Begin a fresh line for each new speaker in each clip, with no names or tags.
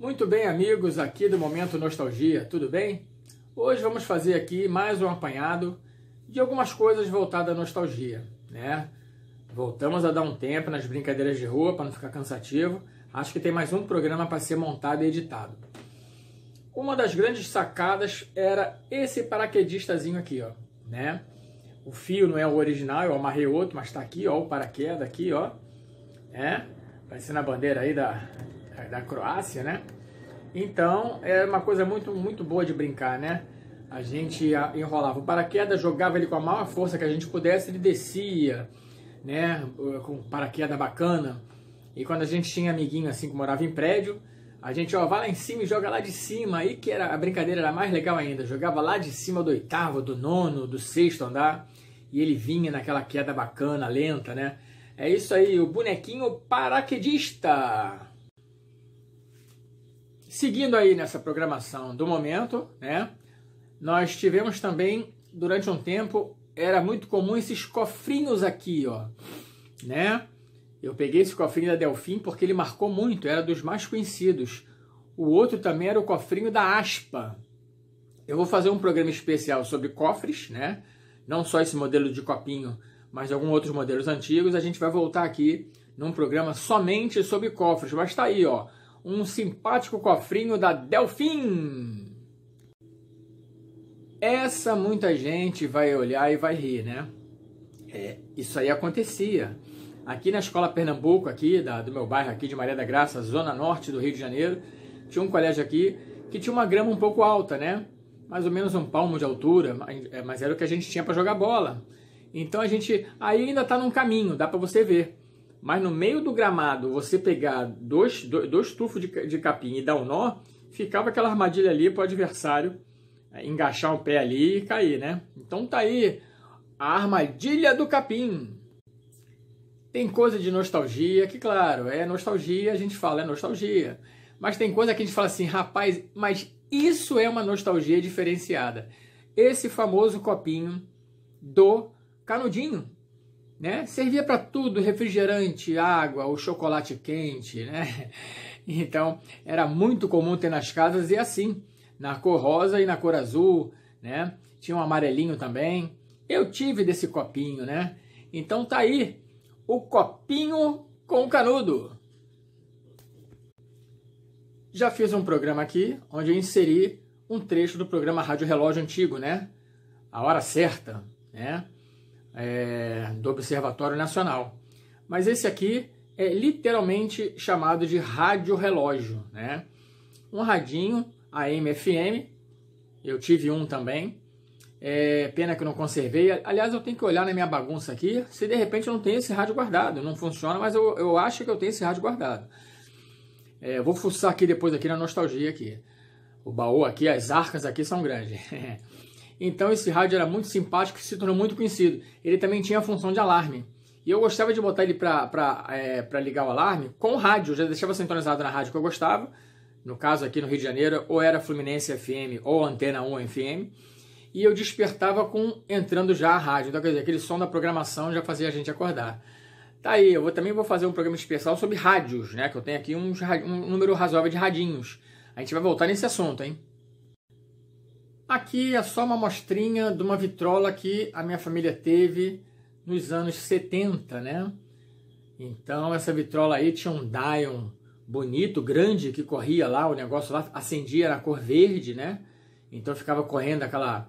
Muito bem, amigos, aqui do Momento Nostalgia, tudo bem? Hoje vamos fazer aqui mais um apanhado de algumas coisas voltadas à nostalgia, né? Voltamos a dar um tempo nas brincadeiras de rua para não ficar cansativo. Acho que tem mais um programa para ser montado e editado. Uma das grandes sacadas era esse paraquedistazinho aqui, ó, né? O fio não é o original, eu amarrei outro, mas tá aqui, ó, o paraquedas aqui, ó. Né? Vai ser na bandeira aí da é, da Croácia, né? Então é uma coisa muito, muito boa de brincar, né? A gente enrolava o paraquedas, jogava ele com a maior força que a gente pudesse, ele descia, né? Com paraquedas bacana. E quando a gente tinha amiguinho assim que morava em prédio, a gente ó, vai lá em cima e joga lá de cima. Aí que era a brincadeira era mais legal ainda. Jogava lá de cima do oitavo, do nono, do sexto andar. E ele vinha naquela queda bacana, lenta, né? É isso aí, o bonequinho paraquedista. Seguindo aí nessa programação do momento, né? Nós tivemos também, durante um tempo, era muito comum esses cofrinhos aqui, ó, né? Eu peguei esse cofrinho da Delfim porque ele marcou muito, era dos mais conhecidos. O outro também era o cofrinho da Aspa. Eu vou fazer um programa especial sobre cofres, né? Não só esse modelo de copinho, mas alguns outros modelos antigos. A gente vai voltar aqui num programa somente sobre cofres, mas tá aí, ó um simpático cofrinho da Delfim. Essa muita gente vai olhar e vai rir, né? É, isso aí acontecia. Aqui na Escola Pernambuco, aqui da, do meu bairro aqui de Maria da Graça, zona norte do Rio de Janeiro, tinha um colégio aqui que tinha uma grama um pouco alta, né? Mais ou menos um palmo de altura, é, mas era o que a gente tinha para jogar bola. Então a gente aí ainda está num caminho, dá para você ver. Mas no meio do gramado, você pegar dois, dois, dois tufos de, de capim e dar um nó, ficava aquela armadilha ali para o adversário é, engaixar o pé ali e cair, né? Então tá aí a armadilha do capim. Tem coisa de nostalgia, que claro, é nostalgia, a gente fala é nostalgia. Mas tem coisa que a gente fala assim, rapaz, mas isso é uma nostalgia diferenciada. Esse famoso copinho do canudinho, né? Servia para tudo, refrigerante, água, o chocolate quente, né? Então, era muito comum ter nas casas e assim, na cor rosa e na cor azul, né? Tinha um amarelinho também. Eu tive desse copinho, né? Então tá aí o copinho com canudo. Já fiz um programa aqui onde eu inseri um trecho do programa Rádio Relógio Antigo, né? A hora certa, né? é, do Observatório Nacional. Mas esse aqui é literalmente chamado de rádio relógio, né? Um radinho AM/FM. Eu tive um também. É, pena que eu não conservei. Aliás, eu tenho que olhar na minha bagunça aqui se de repente eu não tenho esse rádio guardado. Não funciona, mas eu, eu acho que eu tenho esse rádio guardado. É, vou fuçar aqui depois aqui na nostalgia aqui. O baú aqui, as arcas aqui são grandes. Então esse rádio era muito simpático e se tornou muito conhecido. Ele também tinha a função de alarme. E eu gostava de botar ele para é, ligar o alarme com o rádio. Eu já deixava sintonizado na rádio que eu gostava. No caso aqui no Rio de Janeiro, ou era Fluminense FM ou Antena 1 FM. E eu despertava com entrando já a rádio. Então, quer dizer, aquele som da programação já fazia a gente acordar. Tá aí, eu vou, também vou fazer um programa especial sobre rádios, né? Que eu tenho aqui uns, um número razoável de radinhos. A gente vai voltar nesse assunto, hein? Aqui é só uma mostrinha de uma vitrola que a minha família teve nos anos 70, né? Então essa vitrola aí tinha um Dion bonito, grande, que corria lá, o negócio lá acendia na cor verde, né? Então ficava correndo aquela,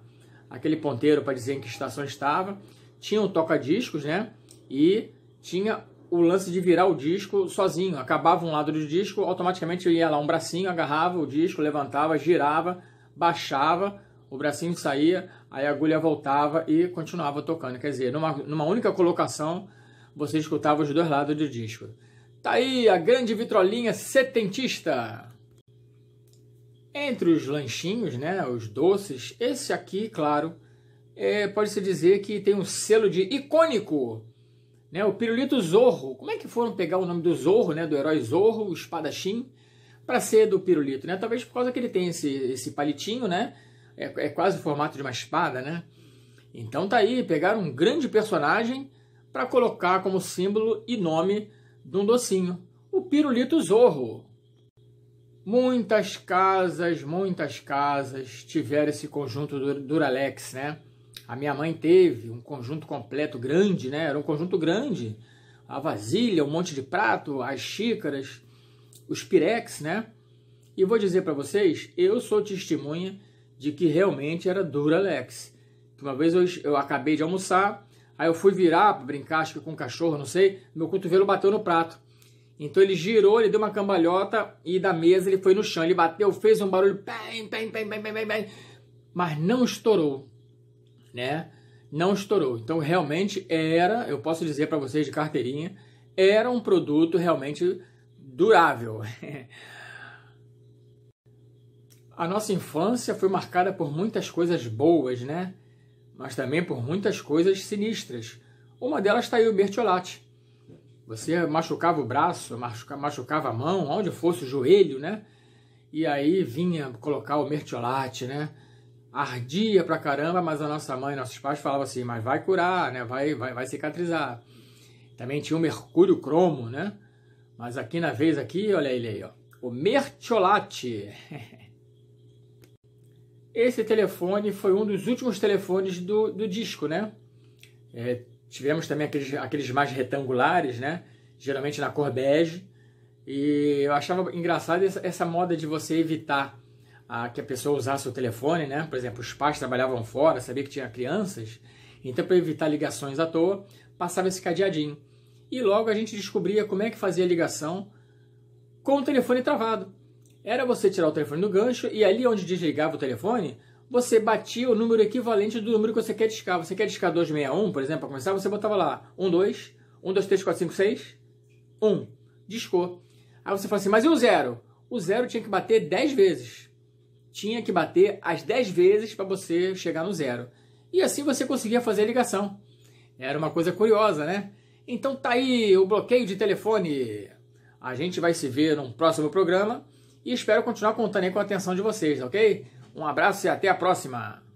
aquele ponteiro para dizer em que estação estava. Tinha um toca-discos, né? E tinha o lance de virar o disco sozinho. Acabava um lado do disco, automaticamente ia lá um bracinho, agarrava o disco, levantava, girava, baixava, o bracinho saía, aí a agulha voltava e continuava tocando. Quer dizer, numa, numa única colocação, você escutava os dois lados do disco. Tá aí a grande vitrolinha setentista. Entre os lanchinhos, né, os doces, esse aqui, claro, é, pode-se dizer que tem um selo de icônico. Né, o pirulito Zorro. Como é que foram pegar o nome do Zorro, né, do herói Zorro, o espadachim, para ser do pirulito? Né? Talvez por causa que ele tem esse, esse palitinho, né? é, é quase o formato de uma espada, né? Então tá aí, pegaram um grande personagem para colocar como símbolo e nome de um docinho, o pirulito zorro. Muitas casas, muitas casas tiveram esse conjunto do Duralex, né? A minha mãe teve um conjunto completo grande, né? Era um conjunto grande. A vasilha, um monte de prato, as xícaras, os pirex, né? E vou dizer para vocês, eu sou testemunha de que realmente era dura Alex. Uma vez eu, eu acabei de almoçar, aí eu fui virar para brincar, acho que com um cachorro, não sei, meu cotovelo bateu no prato. Então ele girou, ele deu uma cambalhota e da mesa ele foi no chão, ele bateu, fez um barulho, bem, bem, bem, bem, bem, bem, mas não estourou, né? Não estourou. Então realmente era, eu posso dizer para vocês de carteirinha, era um produto realmente durável. A nossa infância foi marcada por muitas coisas boas, né? Mas também por muitas coisas sinistras. Uma delas está aí o Bertolatti. Você machucava o braço, machucava a mão, onde fosse o joelho, né? E aí vinha colocar o mertiolate, né? Ardia pra caramba, mas a nossa mãe, nossos pais falavam assim, mas vai curar, né? Vai, vai, vai cicatrizar. Também tinha o mercúrio cromo, né? Mas aqui na vez aqui, olha ele aí, ó. O mertiolate. Esse telefone foi um dos últimos telefones do, do disco, né? É, tivemos também aqueles, aqueles mais retangulares, né? Geralmente na cor bege. E eu achava engraçado essa, essa moda de você evitar a, ah, que a pessoa usasse o telefone, né? Por exemplo, os pais trabalhavam fora, sabia que tinha crianças. Então, para evitar ligações à toa, passava esse cadeadinho. E logo a gente descobria como é que fazia a ligação com o telefone travado. Era você tirar o telefone do gancho e ali onde desligava o telefone, você batia o número equivalente do número que você quer discar. Você quer discar 261, por exemplo, para começar, você botava lá 12, 1, 1. Discou. Aí você fala assim, mas e o zero? O zero tinha que bater 10 vezes. Tinha que bater as 10 vezes para você chegar no zero. E assim você conseguia fazer a ligação. Era uma coisa curiosa, né? Então tá aí o bloqueio de telefone. A gente vai se ver num próximo programa e espero continuar contando aí com a atenção de vocês, ok? Um abraço e até a próxima!